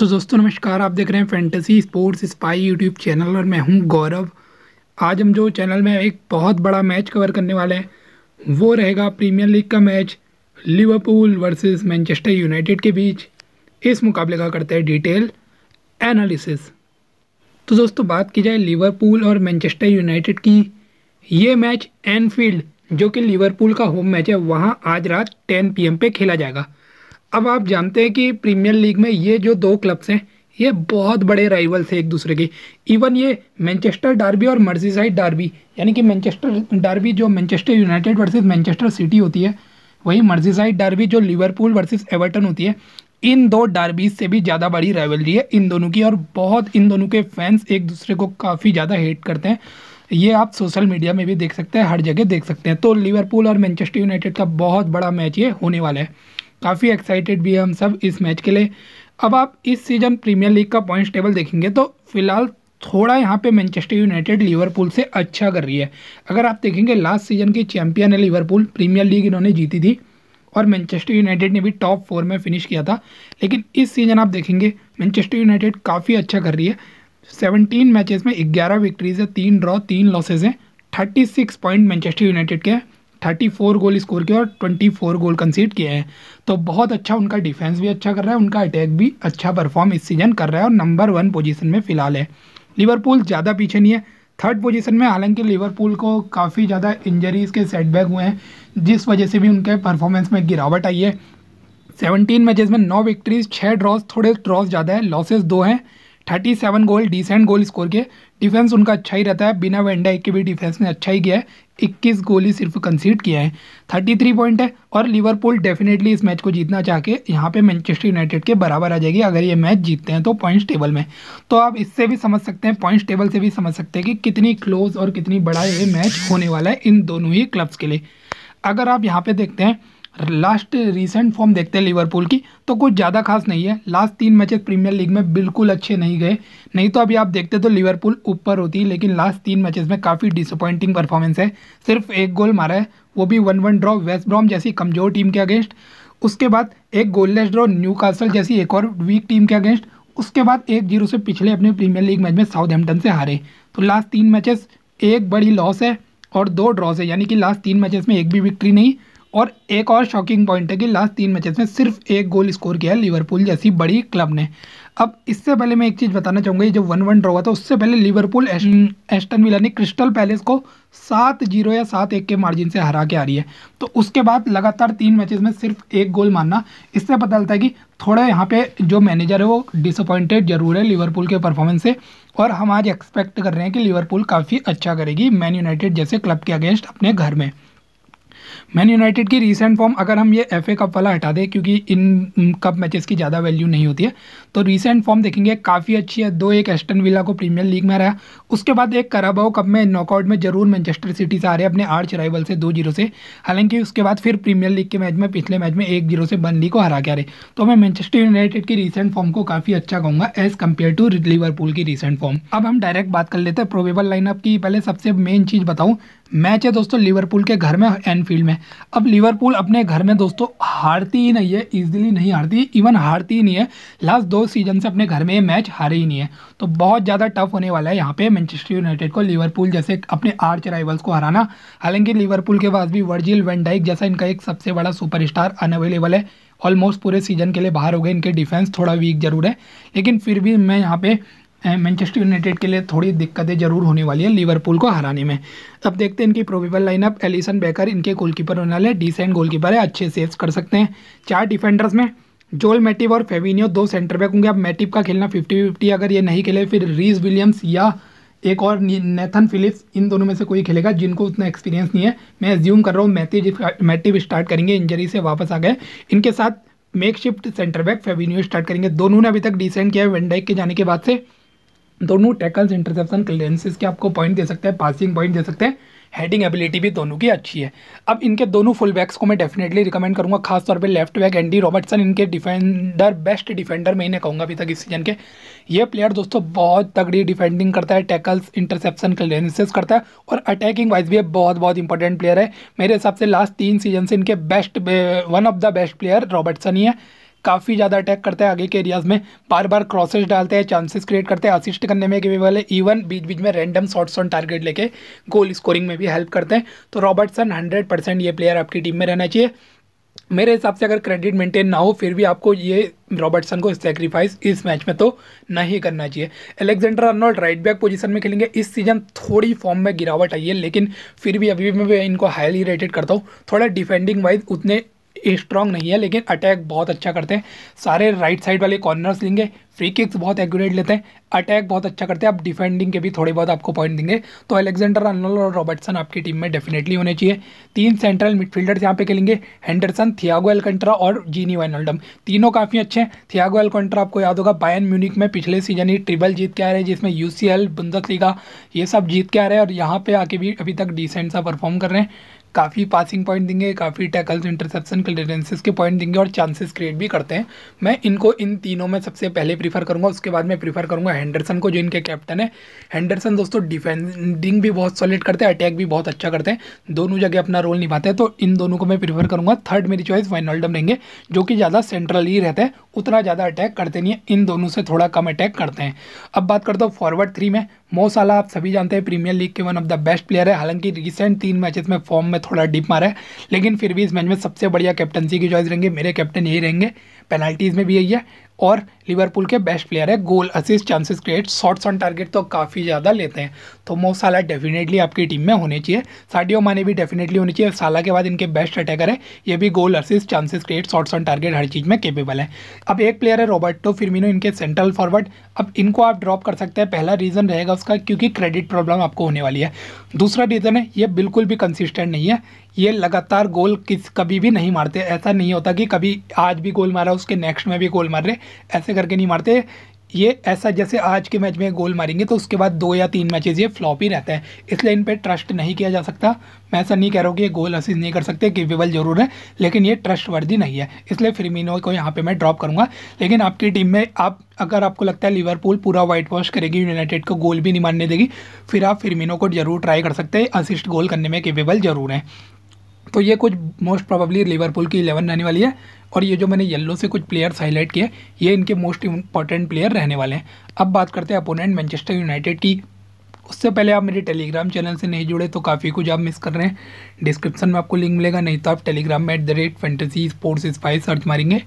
तो दोस्तों नमस्कार आप देख रहे हैं fantasy sports spice YouTube channel और मैं हूं गौरव आज हम जो चैनल में एक बहुत बड़ा मैच कवर करने वाले हैं वो रहेगा प्रीमियर लीग का match Liverpool versus Manchester United के बीच इस मुकाबले का करते हैं डिटेल एनालिसिस तो दोस्तों बात की जाए लिवरपूल और मैनचेस्टर यूनाइटेड की ये मैच एनफील्ड जो कि लिवरपूल का होम मैच है वहाँ आज रात टेन पी पे खेला जाएगा अब आप जानते हैं कि प्रीमियर लीग में ये जो दो क्लब्स हैं ये बहुत बड़े राइवल्स हैं एक दूसरे के इवन ये मैनचेस्टर डार्बी और मर्जीसाइड डार्बी यानी कि मैनचेस्टर डार्बी जो Manchester United versus Manchester City होती है वही मर्जीसाइड डार्बी जो लिवरपूल वर्सेस एवर्टन होती है इन दो डार्बीज से भी ज़्यादा बड़ी राइवलरी है इन दोनों की और बहुत इन दोनों के फैंस एक दूसरे को काफ़ी ज़्यादा हेट करते हैं ये आप सोशल मीडिया में भी देख सकते हैं हर जगह देख सकते हैं तो लिवरपूल और मैनचेस्टर यूनाइटेड का बहुत बड़ा मैच ये होने वाला है काफ़ी एक्साइटेड भी है हम सब इस मैच के लिए अब आप इस सीज़न प्रीमियर लीग का पॉइंट्स टेबल देखेंगे तो फिलहाल थोड़ा यहाँ पे मैनचेस्टर यूनाइटेड लिवरपूल से अच्छा कर रही है अगर आप देखेंगे लास्ट सीजन की चैंपियन है लिवरपूल प्रीमियर लीग इन्होंने जीती थी और मैनचेस्टर यूनाइटेड ने भी टॉप फोर में फिनिश किया था लेकिन इस सीज़न आप देखेंगे मैनचेस्टर यूनाइटेड काफ़ी अच्छा कर रही है सेवनटीन मैचेज में ग्यारह विक्ट्रीज है तीन ड्रॉ तीन लॉसेज हैं thirty six point Manchester United के थर्टी फोर गोल स्कोर किए और ट्वेंटी फोर गोल कंसीड किए हैं तो बहुत अच्छा उनका डिफेंस भी अच्छा कर रहा है उनका अटैक भी अच्छा परफॉर्म इस सीजन कर रहा है और नंबर वन पोजीशन में फिलहाल है लिवरपूल ज़्यादा पीछे नहीं है थर्ड पोजीशन में हालांकि लिवरपूल को काफ़ी ज़्यादा इंजरीज के सेटबैक हुए हैं जिस वजह से भी उनके परफॉर्मेंस में गिरावट आई है सेवनटीन मैचेज़ में नौ विक्ट्रीज छः ड्रॉज थोड़े ड्रॉस ज़्यादा है लॉसेज दो हैं thirty seven goal decent goal score किए डिफेंस उनका अच्छा ही रहता है बिना वेंडा एक के भी डिफेंस ने अच्छा ही किया है इक्कीस गोल ही सिर्फ कंसीड किया है थर्टी थ्री पॉइंट है और लिवरपूल डेफिनेटली इस मैच को जीतना चाह के यहाँ पे मैनचेस्टर यूनाइटेड के बराबर आ जाएगी अगर ये मैच जीतते हैं तो पॉइंट्स टेबल में तो आप इससे भी समझ सकते हैं पॉइंट्स टेबल से भी समझ सकते हैं कि कितनी क्लोज और कितनी बड़ा ये मैच होने वाला है इन दोनों ही क्लब्स के लिए अगर आप यहाँ पर देखते हैं लास्ट रिसेंट फॉर्म देखते हैं लिवरपूल की तो कुछ ज़्यादा खास नहीं है लास्ट तीन मैचेस प्रीमियर लीग में बिल्कुल अच्छे नहीं गए नहीं तो अभी आप देखते तो लिवरपूल ऊपर होती है लेकिन लास्ट तीन मैचेस में काफ़ी डिसअपॉइंटिंग परफॉर्मेंस है सिर्फ एक गोल मारा है वो भी one one draw West Brom जैसी कमजोर टीम के अगेंस्ट उसके बाद एक गोललेस ड्रॉ न्यू जैसी एक और वीक टीम के अगेंस्ट उसके बाद एक जीरो से पिछले अपने प्रीमियर लीग मैच में साउथहैम्पटन से हारे तो लास्ट तीन मैचेस एक बड़ी लॉस है और दो ड्रॉस है यानी कि लास्ट तीन मैचेस में एक भी विक्ट्री नहीं और एक और शॉकिंग पॉइंट है कि लास्ट तीन मैचेस में सिर्फ एक गोल स्कोर किया है लिवरपूल जैसी बड़ी क्लब ने अब इससे पहले मैं एक चीज़ बताना चाहूँगा ये जो वन वन ड्रॉ हुआ था उससे पहले लिवरपूल एस्टन विला ने क्रिस्टल पैलेस को सात जीरो या सात एक के मार्जिन से हरा के आ रही है तो उसके बाद लगातार तीन मैचेस में सिर्फ एक गोल मारना इससे पता चलता है कि थोड़ा यहाँ पे जो मैनेजर है वो डिसअपॉइंटेड जरूर है लिवरपूल के परफॉर्मेंस से और हम आज एक्सपेक्ट कर रहे हैं कि लिवरपूल काफ़ी अच्छा करेगी मैन यूनाइटेड जैसे क्लब के अगेंस्ट अपने घर में मैन यूनाइटेड की रिसेंट फॉर्म अगर हम ये एफ ए कप वाला हटा दें क्योंकि इन कप मैचेस की ज़्यादा वैल्यू नहीं होती है तो रिसेंट फॉर्म देखेंगे काफ़ी अच्छी है दो एक एस्टन विला को प्रीमियर लीग में रहा उसके बाद एक कराबाओ कप में नॉकआउट में जरूर मैनचेस्टर सिटी से हारे अपने आर्च राइवल से दो जीरो से हालांकि उसके बाद फिर प्रीमियर लीग के मैच में पिछले मैच में एक जीरो से बनली को हरा के आ रहे तो मैं मैनचेस्टर यूनाइटेड की रिसेंट फॉर्म को काफ़ी अच्छा कहूँगा एज कम्पेयर टू लिवरपूल की रिसेंट फॉर्म अब हम डायरेक्ट बात कर लेते हैं प्रोबेबल लाइनअप की पहले सबसे मेन चीज़ बताऊँ मैच है दोस्तों लिवरपूल के घर में एनफील्ड में अब लिवरपूल अपने घर में दोस्तों हारती ही नहीं है इजिली नहीं हारती इवन हारती ही नहीं है लास्ट दो दो सीजन से अपने घर में ये मैच हारे ही नहीं है तो बहुत ज़्यादा टफ होने वाला है यहाँ पे मैनचेस्टर यूनाइटेड को लिवरपूल जैसे अपने आर्च राइवल्स को हराना हालांकि लिवरपूल के पास भी वर्जिल वेंडाइक जैसा इनका एक सबसे बड़ा सुपर अनअवेलेबल है ऑलमोस्ट पूरे सीजन के लिए बाहर हो गए इनके डिफेंस थोड़ा वीक जरूर है लेकिन फिर भी मैं यहाँ पे मैनचेस्टर यूनाइटेड के लिए थोड़ी दिक्कतें जरूर होने वाली है लिवरपूल को हराने में अब देखते हैं इनकी प्रोबेबल लाइनअप एलिसन बेकर इनके गोलकीपर होने वाले डिसेंट गोलकीपर है अच्छे सेव्स कर सकते हैं चार डिफेंडर्स में जोल मेटिव और फेविनियो दो सेंटर बैक होंगे अब मेटिव का खेलना फिफ्टी फिफ्टी अगर ये नहीं खेले फिर रीज विलियम्स या एक और नेथन फिलिप्स इन दोनों में से कोई खेलेगा जिनको उतना एक्सपीरियंस नहीं है मैं ज्यूम कर रहा हूँ मैटिव मैटिव स्टार्ट करेंगे इंजरी से वापस आ गए इनके साथ makeshift centre back Fabinho start करेंगे दोनों ने अभी तक डिसेंड किया है वेंडाइक के जाने के बाद से दोनों टैकल्स इंटरसेप्शन क्लियरेंसिस के आपको पॉइंट दे सकते हैं पासिंग पॉइंट दे सकते हैं हेडिंग एबिलिटी भी दोनों की अच्छी है अब इनके दोनों फुल बैक्स को मैं डेफिनेटली रिकमेंड करूँगा खासतौर पर लेफ्ट बैक एंडी रॉबर्टसन इनके डिफेंडर बेस्ट डिफेंडर मैं इन्हें कहूँगा अभी तक इस सीजन के ये प्लेयर दोस्तों बहुत तगड़ी डिफेंडिंग करता है टैकल्स इंटरसेप्शन क्लियरेंसेस करता है और अटैकिंग वाइज भी बहुत बहुत इंपॉर्टेंट प्लेयर है मेरे हिसाब से लास्ट तीन सीजन से इनके best one of the best player Robertson ही है काफ़ी ज़्यादा अटैक करता है आगे के एरियाज में बार बार क्रॉसेस डालते हैं चांसेस क्रिएट करते हैं असिस्ट करने में केपेबल वाले इवन e बीच बीच में रैंडम शॉट्स ऑन टारगेट लेके गोल स्कोरिंग में भी हेल्प करते हैं तो रॉबर्टसन हंड्रेड परसेंट ये प्लेयर आपकी टीम में रहना चाहिए मेरे हिसाब से अगर क्रेडिट मेंटेन ना हो फिर भी आपको ये रॉबर्टसन को सेक्रीफाइस इस मैच में तो नहीं करना चाहिए Alexander Arnold right back position में खेलेंगे इस सीजन थोड़ी फॉर्म में गिरावट आई है लेकिन फिर भी अभी भी मैं इनको हाईली रेटेड करता हूँ थोड़ा डिफेंडिंग वाइज उतने स्ट्रॉन्ग नहीं है लेकिन अटैक बहुत अच्छा करते हैं सारे राइट साइड वाले कॉर्नर्स लेंगे फ्री किक्स बहुत एक्यूरेट लेते हैं अटैक बहुत अच्छा करते हैं आप डिफेंडिंग के भी थोड़े बहुत आपको पॉइंट देंगे तो अलेक्जेंडर अनल और रॉबर्टसन आपकी टीम में डेफिनेटली होने चाहिए तीन सेंट्रल मिडफील्डर्स यहाँ पे खेलेंगे हैंडरसन थियागो एलकंट्रा और जीनी वाइनल्डम तीनों काफ़ी अच्छे हैं थियागो एलकंट्रा आपको याद होगा बायन म्यूनिक में पिछले सीजन ही ट्रिबल जीत के आ रहे हैं जिसमें यू सी ये सब जीत के आ रहे हैं और यहाँ पर आके भी अभी तक डिसेंट सा परफॉर्म कर रहे हैं काफ़ी पासिंग पॉइंट देंगे काफ़ी टैकल्स इंटरसेप्शन क्लियरेंसेस के पॉइंट देंगे और चांसेस क्रिएट भी करते हैं मैं इनको इन तीनों में सबसे पहले प्रीफर करूँगा उसके बाद मैं प्रीफर करूँगा हैंडरसन को जो इनके कैप्टन है हैंडरसन दोस्तों डिफेंडिंग भी बहुत सॉलिड करते हैं अटैक भी बहुत अच्छा करते हैं दोनों जगह अपना रोल निभाते हैं तो इन दोनों को मैं प्रीफर करूँगा थर्ड मेरी चॉइस वाइनॉल्डम रहेंगे जो कि ज़्यादा सेंट्रल ही रहते हैं उतना ज़्यादा अटैक करते नहीं है इन दोनों से थोड़ा कम अटैक करते हैं अब बात करता हूँ फॉरवर्ड थ्री में मोसाला आप सभी जानते हैं प्रीमियर लीग के one of the best player है हालांकि रिसेंट तीन मैचेस में फॉर्म में थोड़ा डीप मारा है लेकिन फिर भी इस मैच में सबसे बढ़िया कैप्टनसी की चॉइस रहेंगे मेरे कैप्टन यही रहेंगे पेनल्टीज़ में भी यही है और लिवरपूल के बेस्ट प्लेयर है goal assist chances create shots on target तो काफ़ी ज़्यादा लेते हैं तो मो साला डेफिनेटली आपकी टीम में होने चाहिए साडियो माने भी डेफिनेटली होनी चाहिए साला के बाद इनके बेस्ट अटैकर है ये भी goal assist chances create shots on target हर चीज़ में केपेबल है अब एक प्लेयर है रॉबर्टो फिरमिनो इनके सेंट्रल फॉरवर्ड अब इनको आप ड्रॉप कर सकते हैं पहला रीज़न रहेगा उसका क्योंकि क्रेडिट प्रॉब्लम आपको होने वाली है दूसरा रीज़न है ये बिल्कुल भी कंसिस्टेंट नहीं है ये लगातार गोल किस कभी भी नहीं मारते ऐसा नहीं होता कि कभी आज भी गोल मारा उसके नेक्स्ट में भी गोल मार रहे ऐसे करके नहीं मारते ये ऐसा जैसे आज के मैच में गोल मारेंगे तो उसके बाद दो या तीन मैचेस ये फ्लॉप ही रहते हैं इसलिए इन पर ट्रस्ट नहीं किया जा सकता मैं ऐसा नहीं कह रहा हूँ कि गोल असीज नहीं कर सकते गिवेबल जरूर है लेकिन ये ट्रस्ट वर्दी नहीं है इसलिए फिरमिनो को यहाँ पे मैं ड्रॉप करूँगा लेकिन आपकी टीम में आप अगर आपको लगता है लिवरपूल पूरा वाइट वॉश करेगी यूनाइटेड को गोल भी नहीं मारने देगी फिर आप फिरमिनो को जरूर ट्राई कर सकते हैं असिस्ट गोल करने में केपेबल जरूर हैं तो ये कुछ मोस्ट प्रोबेबली लिवरपूल की इलेवन रहने वाली है और ये जो मैंने येलो से कुछ प्लेयर्स हाईलाइट किए ये इनके मोस्ट इंपॉर्टेंट प्लेयर रहने वाले हैं अब बात करते हैं अपोनेंट मैनचेस्टर यूनाइटेड की उससे पहले आप मेरे टेलीग्राम चैनल से नहीं जुड़े तो काफ़ी कुछ आप मिस कर रहे हैं डिस्क्रिप्शन में आपको लिंक मिलेगा नहीं तो आप टेलीग्राम में at the rate fantasy sports spice search मारेंगे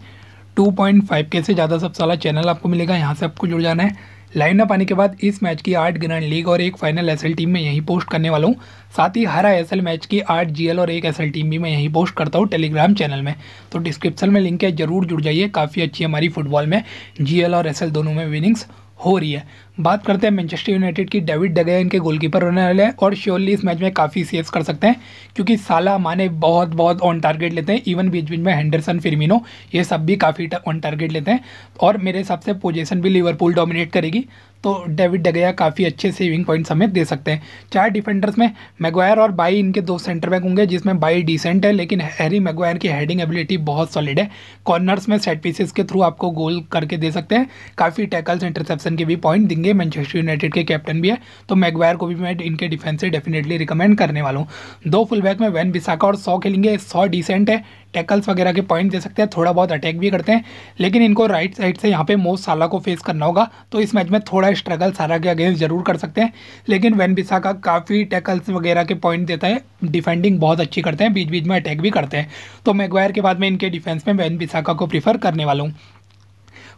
2.5 के से ज़्यादा सबसे चैनल आपको मिलेगा यहाँ से आपको जुड़ जाना है लाइन अप आने के बाद इस मैच की आठ ग्रैंड लीग और एक फाइनल एस टीम में यहीं पोस्ट करने वाला हूँ साथ ही हर एस मैच की आठ जी और एक एस टीम भी मैं यहीं पोस्ट करता हूँ टेलीग्राम चैनल में तो डिस्क्रिप्शन में लिंक है जरूर जुड़ जाइए काफ़ी अच्छी हमारी फुटबॉल में जी और एस दोनों में विनिंग्स हो रही है बात करते हैं मैनचेस्टर यूनाइटेड की डेविड डगे इनके गोलकीपर होने वाले हैं और श्योरली इस मैच में काफ़ी सेव्स कर सकते हैं क्योंकि साला माने बहुत बहुत ऑन टारगेट लेते हैं इवन बीच बीच में हैंडरसन फिरमिनो ये सब भी काफ़ी ऑन टारगेट लेते हैं और मेरे हिसाब से पोजीशन भी लिवरपूल डोमिनेट करेगी तो डेविड डगया काफ़ी अच्छे सेविंग पॉइंट्स हमें दे सकते हैं चार डिफेंडर्स में मैगवायर और बाई इनके दो सेंटर बैक होंगे जिसमें बाई डिसेंट है लेकिन हैरी मैगवायर की हेडिंग एबिलिटी बहुत सॉलिड है कॉर्नर्स में सेट पीसेस के थ्रू आपको गोल करके दे सकते हैं काफ़ी टैकल्स इंटरसेप्शन के भी पॉइंट देंगे मैनचेस्टर यूनाइटेड के कैप्टन भी है तो मैगवायर को भी मैं इनके डिफेंस से डेफिनेटली रिकमेंड करने वाला हूँ दो फुल बैक में वैन बिसाका और सौ खेलेंगे सौ डिसेंट है टैकल्स वगैरह के पॉइंट दे सकते हैं थोड़ा बहुत अटैक भी करते हैं लेकिन इनको राइट साइड से यहाँ पे मोस्ट साला को फेस करना होगा तो इस मैच में थोड़ा स्ट्रगल सारा के अगेंस्ट जरूर कर सकते हैं लेकिन वैन बिसा का काफ़ी टैकल्स वगैरह के पॉइंट देता है डिफेंडिंग बहुत अच्छी करते हैं बीच बीच में अटैक भी करते हैं तो मैगवायर के बाद में इनके डिफेंस में वैन बिसाका को प्रीफर करने वाला हूँ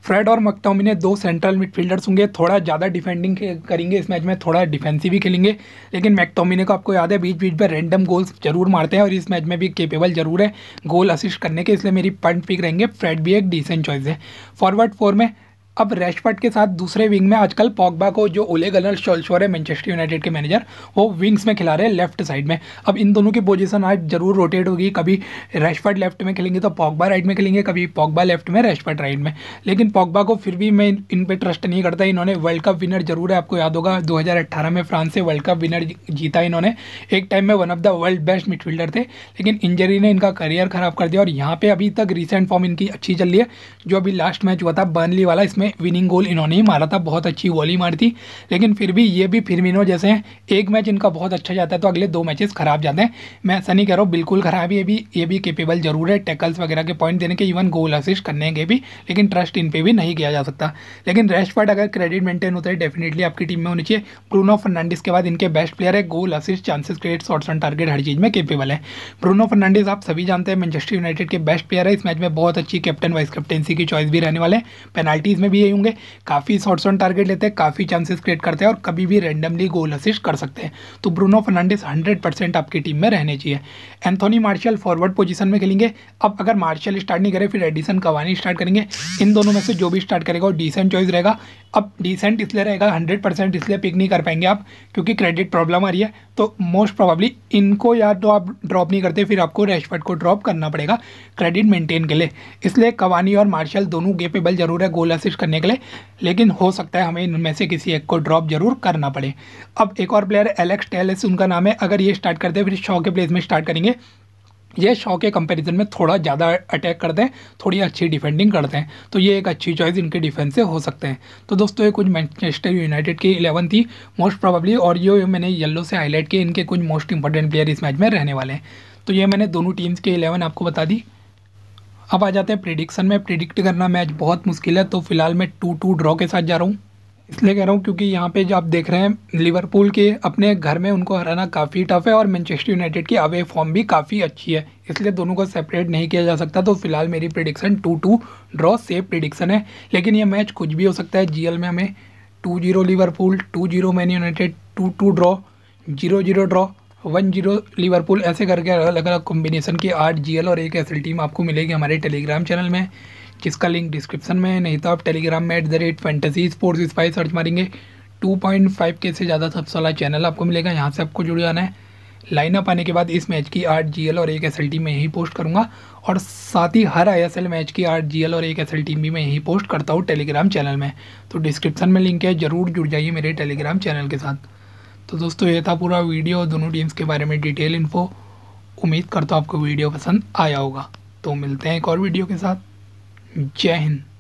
फ्रेड और ने दो सेंट्रल मिडफील्डर्स होंगे थोड़ा ज़्यादा डिफेंडिंग करेंगे इस मैच में थोड़ा डिफेंसिव भी खेलेंगे लेकिन मैकटोमिने को तो आपको याद है बीच बीच में रैंडम गोल्स जरूर मारते हैं और इस मैच में भी केपेबल जरूर है गोल असिस्ट करने के इसलिए मेरी पंट पिक रहेंगे फ्रेड भी एक डिसेंट चॉइस है फॉरवर्ड फोर में अब रैशफर्ड के साथ दूसरे विंग में आजकल पॉगबा को जो ओले गलर शोलशोर है मैनचेस्टर यूनाइटेड के मैनेजर वो विंग्स में खिला रहे हैं लेफ्ट साइड में अब इन दोनों की पोजीशन आज जरूर रोटेट होगी कभी रैशफर्ड लेफ्ट में खेलेंगे तो पॉगबा राइट में खेलेंगे कभी पॉगबा लेफ्ट में रैशफर्ड राइट में लेकिन पॉगबा को फिर भी मैं इन पर ट्रस्ट नहीं करता इन्होंने वर्ल्ड कप विनर जरूर है आपको याद होगा दो में फ्रांस से वर्ल्ड कप विनर जीता इन्होंने एक टाइम में one of the world best midfielder थे लेकिन इंजरी ने इनका करियर खराब कर दिया और यहाँ पर अभी तक रिसेंट फॉर्म इनकी अच्छी चल रही है जो अभी लास्ट मैच हुआ था बर्नली वाला इसमें में विनिंग गोल इन्होंने ही मारा था बहुत अच्छी वॉली मारी थी लेकिन फिर भी ये भी फिर मिनो जैसे हैं एक मैच इनका बहुत अच्छा जाता है तो अगले दो मैचेस खराब जाते हैं मैं ऐसा नहीं कह रहा हूँ बिल्कुल ख़राब ये भी ये भी केपेबल जरूर है टैकल्स वगैरह के पॉइंट देने के इवन गोल असिस्ट करने के भी लेकिन ट्रस्ट इन पर भी नहीं किया जा सकता लेकिन रेस्टफर्ड अगर क्रेडिट मेंटेन होता है डेफिनेटली आपकी टीम में होनी चाहिए ब्रूनो फर्नांडिस के बाद इनके बेस्ट प्लेयर है goal assist chances create shots on target हर चीज़ में केपेबल है ब्रूनो फर्नांडिस आप सभी जानते हैं मैनचेस्टर यूनाइटेड के बेस्ट प्लेयर है इस मैच में बहुत अच्छी कैप्टन वाइस कैप्टनसी की चॉइस भी रहने वाले हैं पेनाल्टीज में भी यही होंगे काफ़ी शॉर्ट्स ऑन टारगेट लेते हैं काफ़ी चांसेस क्रिएट करते हैं और कभी भी रैंडमली गोल असिस्ट कर सकते हैं तो ब्रूनो फर्नांडिस हंड्रेड आपकी टीम में रहने चाहिए एंथोनी मार्शल फॉरवर्ड पोजिशन में खेलेंगे अब अगर मार्शल स्टार्ट नहीं करें फिर एडिसन कवानी स्टार्ट करेंगे इन दोनों में से जो भी स्टार्ट करेगा वो डिसेंट चॉइस रहेगा अब डिसेंट इसलिए रहेगा हंड्रेड इसलिए पिक नहीं कर पाएंगे आप क्योंकि क्रेडिट प्रॉब्लम आ रही है तो मोस्ट प्रोबेबली इनको या तो आप ड्रॉप नहीं करते फिर आपको रेशफर्ड को ड्रॉप करना पड़ेगा क्रेडिट मेंटेन के लिए इसलिए कवानी और मार्शल दोनों गेपेबल जरूर है गोल असिस्ट करने के लिए लेकिन हो सकता है हमें इनमें से किसी एक को ड्रॉप जरूर करना पड़े अब एक और प्लेयर एलेक्स टेलेस उनका नाम है अगर ये स्टार्ट करते हैं फिर शॉ के प्लेस में स्टार्ट करेंगे ये शॉ के कंपैरिजन में थोड़ा ज़्यादा अटैक करते हैं थोड़ी अच्छी डिफेंडिंग करते हैं तो ये एक अच्छी चॉइस इनके डिफेंस से हो सकते हैं तो दोस्तों ये कुछ मैनचेस्टर यूनाइटेड की इलेवन थी मोस्ट प्रॉबली और ये मैंने येलो से हाईलाइट किए इनके कुछ मोस्ट इंपॉर्टेंट प्लेयर इस मैच में रहने वाले हैं तो ये मैंने दोनों टीम्स के इलेवन आपको बता दी अब आ जाते हैं प्रिडिक्शन में प्रिडिक्ट करना मैच बहुत मुश्किल है तो फिलहाल मैं टू टू ड्रॉ के साथ जा रहा हूँ इसलिए कह रहा हूँ क्योंकि यहाँ पे जो आप देख रहे हैं लिवरपूल के अपने घर में उनको हराना काफ़ी टफ है और मैनचेस्टर यूनाइटेड की अवे फॉर्म भी काफ़ी अच्छी है इसलिए दोनों को सेपरेट नहीं किया जा सकता तो फिलहाल मेरी prediction two two draw safe prediction है लेकिन यह मैच कुछ भी हो सकता है जी में हमें two zero Liverpool two zero Man United two two draw zero zero draw one zero Liverpool ऐसे करके अलग अलग कॉम्बिनेशन की आठ जी और एक एस टीम आपको मिलेगी हमारे टेलीग्राम चैनल में जिसका लिंक डिस्क्रिप्शन में है नहीं तो आप टेलीग्राम में at the rate fantasy sports spy search मारेंगे टू पॉइंट फाइव के से ज़्यादा सबसे वाला चैनल आपको मिलेगा यहाँ से आपको जुड़ जाना है लाइनअप आने के बाद इस मैच की आठ जी और एक एस टीम में यही पोस्ट करूँगा और साथ ही हर आई मैच की आठ जी और एक एस टीम भी मैं यही पोस्ट करता हूँ टेलीग्राम चैनल में तो डिस्क्रिप्शन में लिंक है ज़रूर जुड़ जाइए मेरे टेलीग्राम चैनल के साथ तो दोस्तों ये था पूरा वीडियो दोनों टीम्स के बारे में डिटेल इन्फो उम्मीद करता हूँ आपको वीडियो पसंद आया होगा तो मिलते हैं एक और वीडियो के साथ जय हिंद